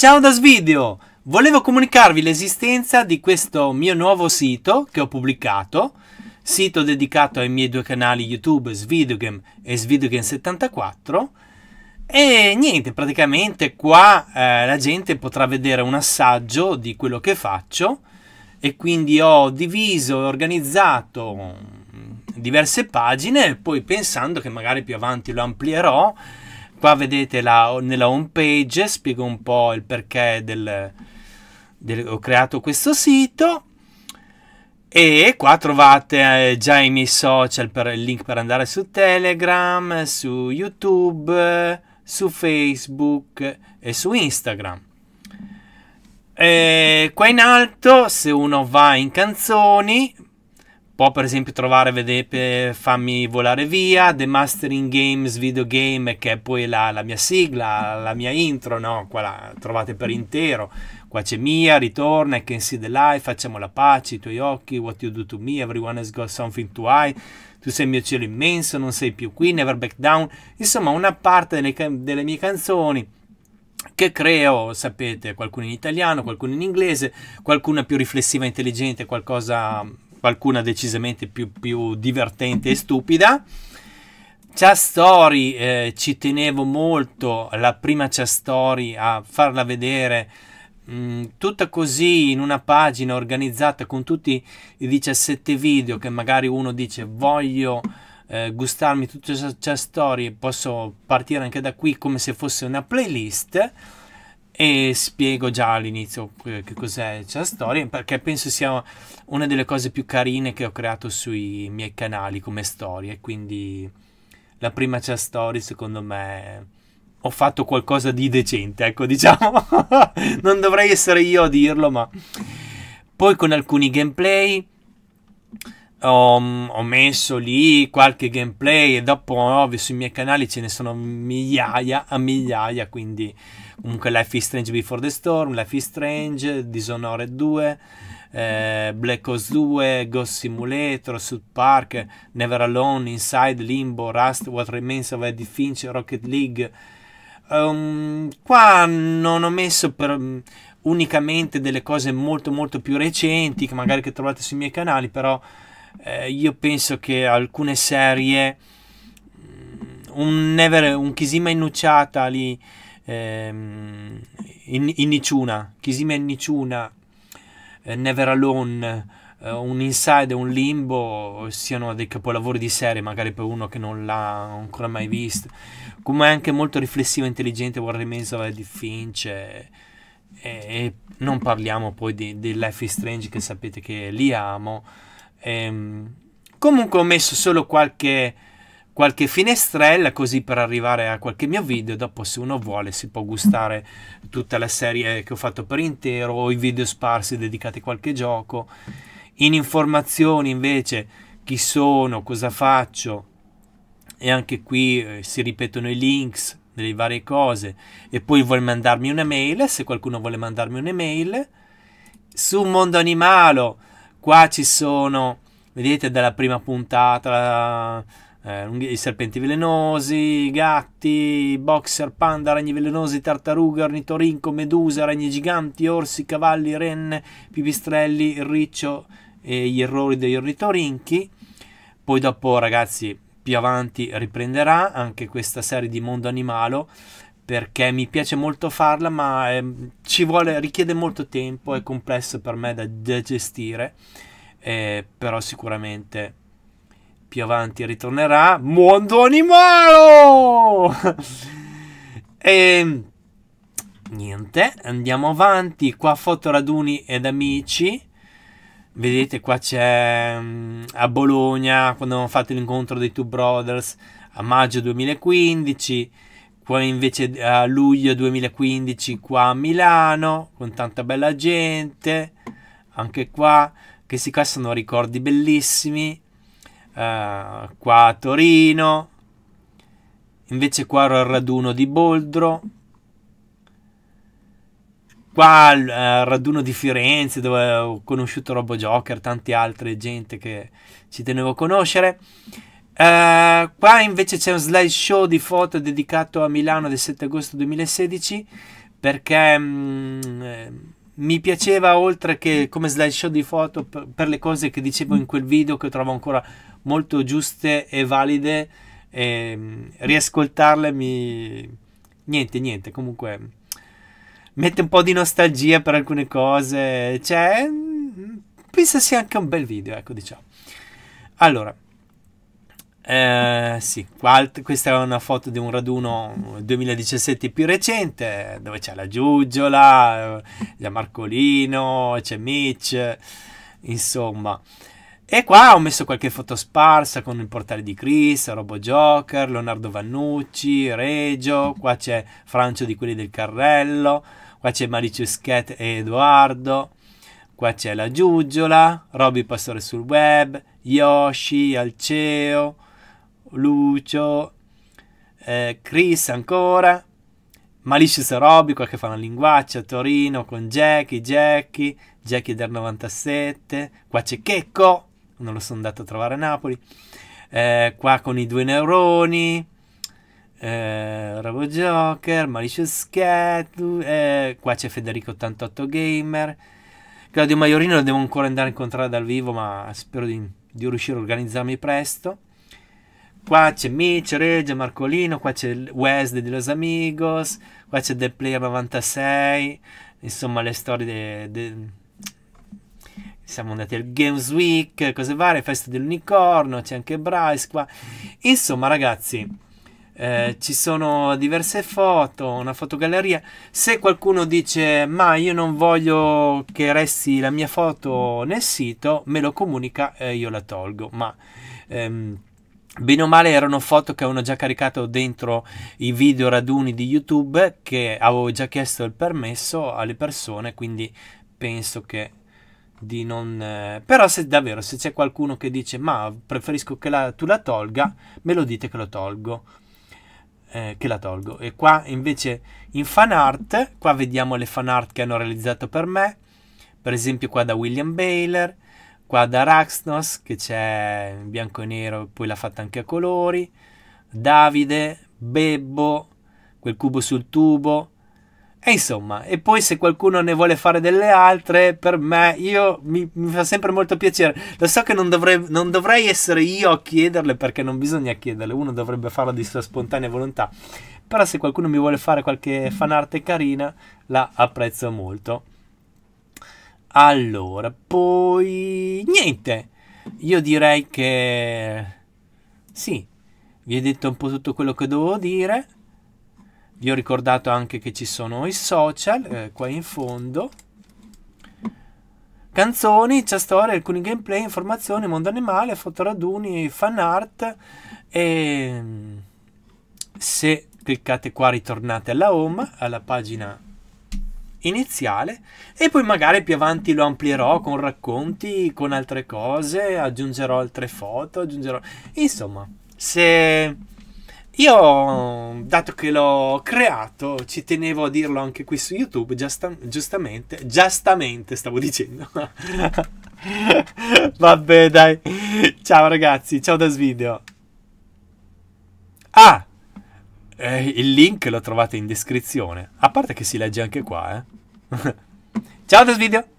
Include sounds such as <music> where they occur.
Ciao da Dasvideo! Volevo comunicarvi l'esistenza di questo mio nuovo sito che ho pubblicato, sito dedicato ai miei due canali YouTube Svidogame e Svidogame74 e niente, praticamente qua eh, la gente potrà vedere un assaggio di quello che faccio e quindi ho diviso e organizzato mm, diverse pagine poi pensando che magari più avanti lo amplierò Qua vedete la, nella home page, spiego un po' il perché del, del, ho creato questo sito. E qua trovate eh, già i miei social per il link per andare su Telegram, su YouTube, su Facebook e su Instagram. E qua in alto, se uno va in canzoni, Può per esempio trovare, vedete, fammi volare via, The Mastering Games Video Game, che è poi la, la mia sigla, la mia intro, no? Qua la trovate per mm. intero. Qua c'è Mia, ritorna, I can see the light, facciamo la pace, i tuoi occhi, what you do to me, everyone has got something to hide, tu sei il mio cielo immenso, non sei più qui, never back down. Insomma, una parte delle, delle mie canzoni che creo, sapete, qualcuno in italiano, qualcuno in inglese, qualcuna più riflessiva, intelligente, qualcosa qualcuna decisamente più, più divertente e stupida. Ciastori eh, ci tenevo molto, la prima Ciastori a farla vedere mm, tutta così in una pagina organizzata con tutti i 17 video che magari uno dice voglio eh, gustarmi tutto Ciastori e posso partire anche da qui come se fosse una playlist e spiego già all'inizio che cos'è la Story perché penso sia una delle cose più carine che ho creato sui miei canali come storie quindi la prima c'è story secondo me ho fatto qualcosa di decente ecco diciamo <laughs> non dovrei essere io a dirlo ma poi con alcuni gameplay ho, ho, messo lì qualche gameplay e dopo sui miei canali ce ne sono migliaia a migliaia, quindi comunque Life is Strange Before the Storm, Life is Strange, Dishonored 2, eh, Black Ops 2, Ghost Simulator, South Park, Never Alone, Inside, Limbo, Rust, What Remains of Eddie Finch, Rocket League. Um, qua non ho messo per, mm, unicamente delle cose molto molto più recenti che magari che trovate sui miei canali, però eh, io penso che alcune serie, mm, un, Never, un Kisima Innucciata lì, ehm, in, in Niciuna, Kisima Innucciuna, eh, Never Alone, eh, un Inside e un Limbo siano dei capolavori di serie, magari per uno che non l'ha ancora mai visto. Come anche molto riflessivo e intelligente Warren Mesa di Finch. E, e, e non parliamo poi di, di Life is Strange che sapete che li amo Ehm, comunque ho messo solo qualche, qualche finestrella così per arrivare a qualche mio video. Dopo se uno vuole si può gustare tutta la serie che ho fatto per intero o i video sparsi dedicati a qualche gioco. In informazioni invece chi sono, cosa faccio e anche qui eh, si ripetono i links delle varie cose e poi vuole mandarmi una mail se qualcuno vuole mandarmi un'email su mondo animale Qua ci sono, vedete dalla prima puntata, eh, i serpenti velenosi, i gatti, i boxer, panda, ragni velenosi, tartarughe, ornitorinco, medusa, ragni giganti, orsi, cavalli, renne, pipistrelli, il riccio e gli errori degli ornitorinchi. Poi dopo, ragazzi, più avanti riprenderà anche questa serie di mondo animalo perché mi piace molto farla, ma eh, ci vuole, richiede molto tempo, è complesso per me da, da gestire, eh, però sicuramente più avanti ritornerà Mondo Animale! <laughs> e ehm, niente, andiamo avanti, qua raduni ed amici. Vedete qua c'è mm, a Bologna quando abbiamo fatto l'incontro dei Two Brothers a maggio 2015 poi invece a luglio 2015 qua a Milano con tanta bella gente, anche qua, che si cassano ricordi bellissimi, uh, qua a Torino, invece qua al raduno di Boldro, qua al uh, raduno di Firenze dove ho conosciuto Robo Joker, tante altre gente che ci tenevo a conoscere. Uh, qua invece c'è un slideshow di foto dedicato a Milano del 7 agosto 2016 perché um, mi piaceva oltre che come slideshow di foto per, per, le cose che dicevo in quel video che trovo ancora molto giuste e valide e, um, riascoltarle mi... niente niente comunque mm, mette un po' di nostalgia per alcune cose cioè penso sia anche un bel video ecco diciamo allora eh, sì, questa è una foto di un raduno 2017 più recente, dove c'è la Giugiola, eh, la Marcolino, c'è Mitch, insomma. E qua ho messo qualche foto sparsa con il portale di Chris, Robo Joker, Leonardo Vannucci, Reggio, qua c'è Francio di quelli del Carrello, qua c'è Maricio Schet e Edoardo, qua c'è la Giugiola, Robby Pastore sul web, Yoshi, Alceo, Lucio, eh, Chris ancora, Malicious Robby, qualche fa una linguaccia, Torino con Jackie, Jackie, Jackie del 97, qua c'è Checco, non lo sono andato a trovare a Napoli, eh, qua con i due neuroni, eh, Robo Joker, Malicious Cat, eh, qua c'è Federico 88 Gamer, Claudio Maiorino lo devo ancora andare a incontrare dal vivo, ma spero di, di riuscire a organizzarmi presto. Qua c'è Mitch, Reggio, Marcolino, qua c'è Wes di Los Amigos, qua c'è The Player 96, insomma le storie de, de... siamo andati al Games Week, cose varie, Festa dell'Unicorno, c'è anche Bryce qua. Insomma ragazzi, eh, ci sono diverse foto, una fotogalleria. Se qualcuno dice ma io non voglio che resti la mia foto nel sito, me lo comunica e eh, io la tolgo. Ma ehm, Bene o male erano foto che avevano già caricato dentro i video raduni di YouTube che avevo già chiesto il permesso alle persone, quindi penso che di non... Eh, però se davvero se c'è qualcuno che dice ma preferisco che la, tu la tolga, me lo dite che lo tolgo. Eh, che la tolgo. E qua invece in fan art, qua vediamo le fan art che hanno realizzato per me, per esempio qua da William Baylor qua da Raxnos che c'è in bianco e nero, poi l'ha fatta anche a colori, Davide, Bebbo, quel cubo sul tubo. E insomma, e poi se qualcuno ne vuole fare delle altre, per me io, mi, mi fa sempre molto piacere. Lo so che non dovrei, non dovrei essere io a chiederle perché non bisogna chiederle, uno dovrebbe farlo di sua spontanea volontà. Però se qualcuno mi vuole fare qualche fanarte carina, la apprezzo molto. Allora, poi niente. Io direi che sì, vi ho detto un po' tutto quello che dovevo dire. Vi ho ricordato anche che ci sono i social eh, qua in fondo. Canzoni, c'è storia, alcuni gameplay, informazioni, mondo animale, fotoraduni, fan art e mm, se cliccate qua ritornate alla home, alla pagina iniziale e poi magari più avanti lo amplierò con racconti, con altre cose, aggiungerò altre foto, aggiungerò... Insomma, se io, dato che l'ho creato, ci tenevo a dirlo anche qui su YouTube, giusta... giustamente, giustamente stavo dicendo. <laughs> Vabbè dai, ciao ragazzi, ciao da Svideo. Ah! Eh, il link lo trovate in descrizione. A parte che si legge anche qua, eh. <laughs> Ciao, a video!